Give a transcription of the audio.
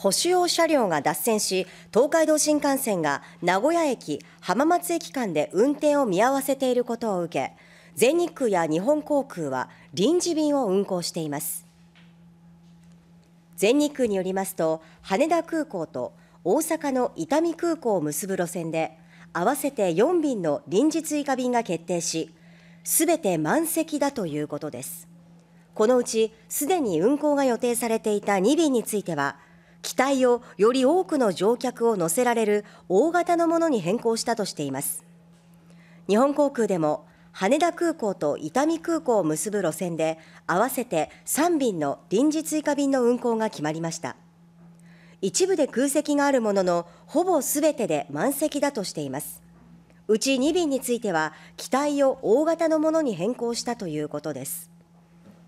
補修用車両が脱線し東海道新幹線が名古屋駅浜松駅間で運転を見合わせていることを受け全日空や日本航空は臨時便を運航しています全日空によりますと羽田空港と大阪の伊丹空港を結ぶ路線で合わせて4便の臨時追加便が決定しすべて満席だということですこのうちすでに運航が予定されていた2便については機体をより多くの乗客を乗せられる大型のものに変更したとしています日本航空でも羽田空港と伊丹空港を結ぶ路線で合わせて3便の臨時追加便の運航が決まりました一部で空席があるもののほぼ全てで満席だとしていますうち2便については機体を大型のものに変更したということです